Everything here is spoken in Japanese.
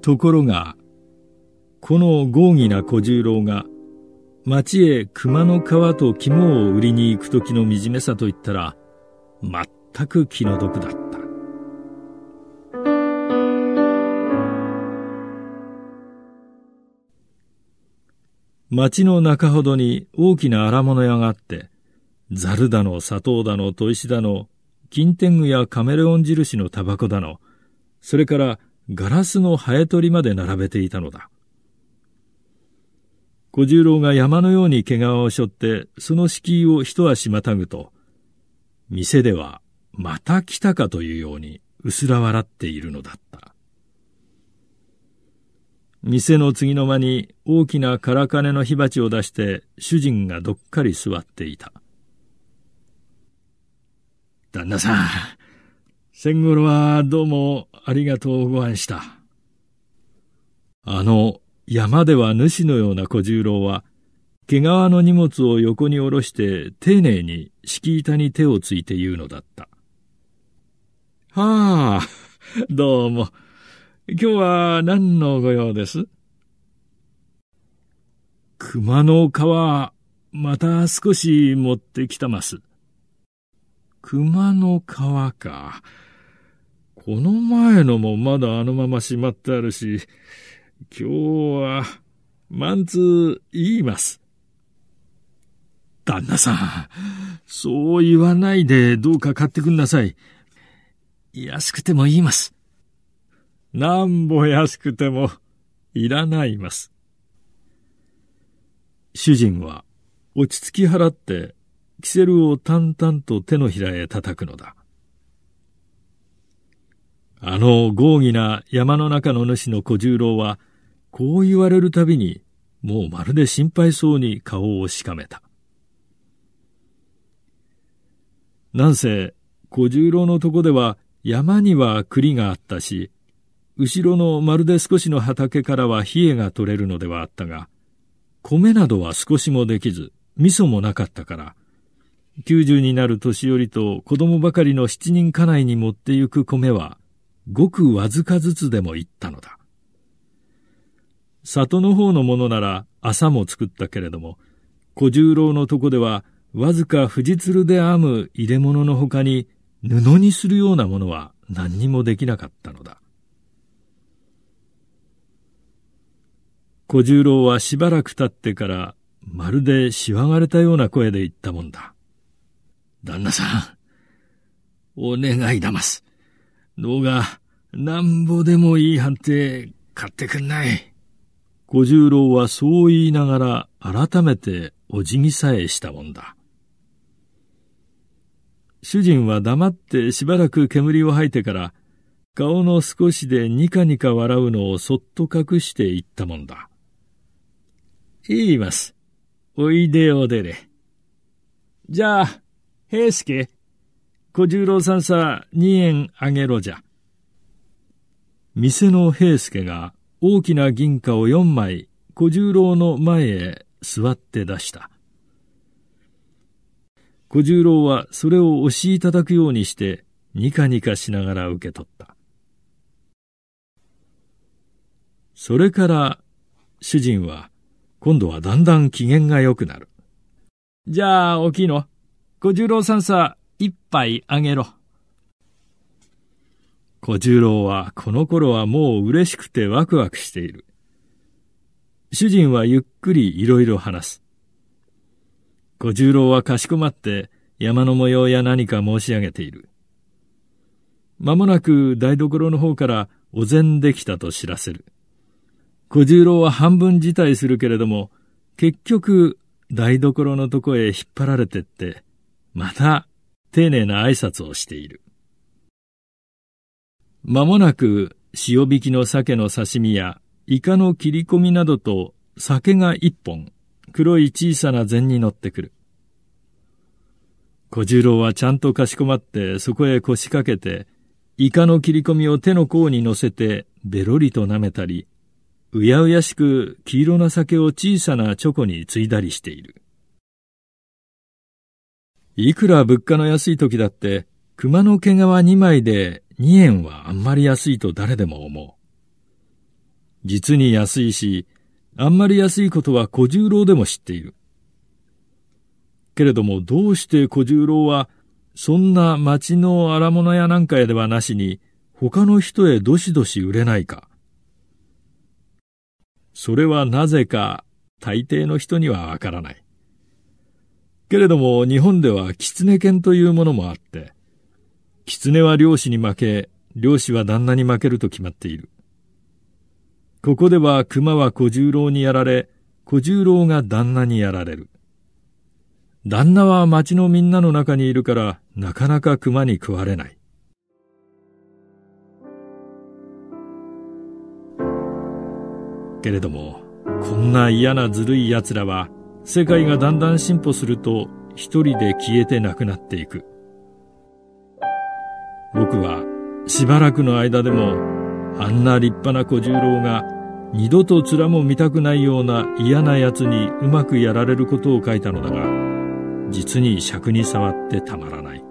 ところが、この豪儀な小十郎が、町へ熊の皮と肝を売りに行く時の惨めさといったら、全く気の毒だった。町の中ほどに大きな荒物屋があって、ザルだの、砂糖だの、砥石だの、金天狗やカメレオン印のタバコだの、それからガラスのハエ取りまで並べていたのだ。小十郎が山のように毛皮を背負って、その敷居を一足またぐと、店では、また来たかというように、薄ら笑っているのだった。店の次の間に大きな空金の火鉢を出して主人がどっかり座っていた。旦那さん、先頃はどうもありがとうご案した。あの、山では主のような小十郎は、毛皮の荷物を横に下ろして丁寧に敷板に手をついて言うのだった。はあ、どうも。今日は何のご用です熊の皮、また少し持ってきたます。熊の皮か。この前のもまだあのまましまってあるし、今日は、マンツ言います。旦那さん、そう言わないでどうか買ってくんなさい。安くても言います。なんぼ安くても、いらないます。主人は、落ち着き払って、キセルを淡々と手のひらへ叩くのだ。あの豪儀な山の中の主の小十郎は、こう言われるたびに、もうまるで心配そうに顔をしかめた。なんせ、小十郎のとこでは山には栗があったし、後ろのまるで少しの畑からは冷えが取れるのではあったが、米などは少しもできず、味噌もなかったから、九十になる年寄りと子供ばかりの七人家内に持って行く米は、ごくわずかずつでも言ったのだ。里の方のものなら朝も作ったけれども、小十郎のとこではわずか藤鶴で編む入れ物の他に布にするようなものは何にもできなかったのだ。小十郎はしばらく経ってからまるでしわがれたような声で言ったもんだ。旦那さん、お願いだます。どうが、なんぼでもいい判定、買ってくんない。小十郎はそう言いながら改めてお辞儀さえしたもんだ。主人は黙ってしばらく煙を吐いてから、顔の少しでニカニカ笑うのをそっと隠して言ったもんだ。言います。おいでおでれ。じゃあ、平助、小十郎さんさ、二円あげろじゃ。店の平助が大きな銀貨を四枚小十郎の前へ座って出した。小十郎はそれを押しいただくようにしてニカニカしながら受け取った。それから主人は今度はだんだん機嫌が良くなる。じゃあ、大きいの。小十郎さんさ、一杯あげろ。小十郎はこの頃はもう嬉しくてワクワクしている。主人はゆっくりいろいろ話す。小十郎はかしこまって山の模様や何か申し上げている。まもなく台所の方からお膳できたと知らせる。小十郎は半分辞退するけれども、結局台所のとこへ引っ張られてって、また丁寧な挨拶をしている。まもなく塩引きの鮭の刺身やイカの切り込みなどと酒が一本、黒い小さな膳に乗ってくる。小十郎はちゃんとかしこまってそこへ腰掛けて、イカの切り込みを手の甲に乗せてべろりと舐めたり、うやうやしく黄色な酒を小さなチョコについだりしている。いくら物価の安い時だって、熊の毛皮2枚で2円はあんまり安いと誰でも思う。実に安いし、あんまり安いことは小十郎でも知っている。けれどもどうして小十郎は、そんな町の荒物屋なんかへではなしに、他の人へどしどし売れないか。それはなぜか大抵の人にはわからない。けれども日本では狐犬というものもあって、狐は漁師に負け、漁師は旦那に負けると決まっている。ここでは熊は小十郎にやられ、小十郎が旦那にやられる。旦那は町のみんなの中にいるから、なかなか熊に食われない。けれども、こんな嫌なずるい奴らは、世界がだんだん進歩すると一人で消えてなくなっていく。僕はしばらくの間でもあんな立派な小十郎が二度と面も見たくないような嫌な奴にうまくやられることを書いたのだが、実に尺に触ってたまらない。